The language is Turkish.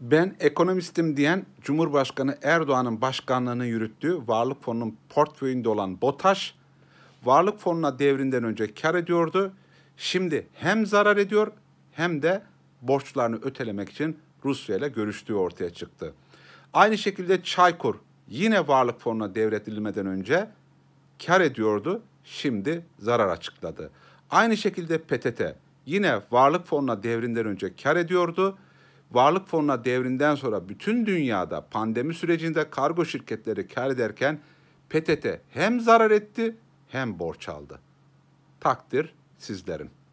ben ekonomistim diyen Cumhurbaşkanı Erdoğan'ın başkanlığını yürüttüğü Varlık Fonu'nun portföyünde olan BOTAŞ, Varlık Fonu'na devrinden önce kar ediyordu. Şimdi hem zarar ediyor hem de borçlarını ötelemek için Rusya ile görüştüğü ortaya çıktı. Aynı şekilde Çaykur yine Varlık Fonu'na devredilmeden önce kar ediyordu. Şimdi zarar açıkladı. Aynı şekilde PTT yine Varlık Fonu'na devrinden önce kar ediyordu varlık fonuna devrinden sonra bütün dünyada pandemi sürecinde kargo şirketleri kar ederken PTT hem zarar etti hem borç aldı. Takdir sizlerin.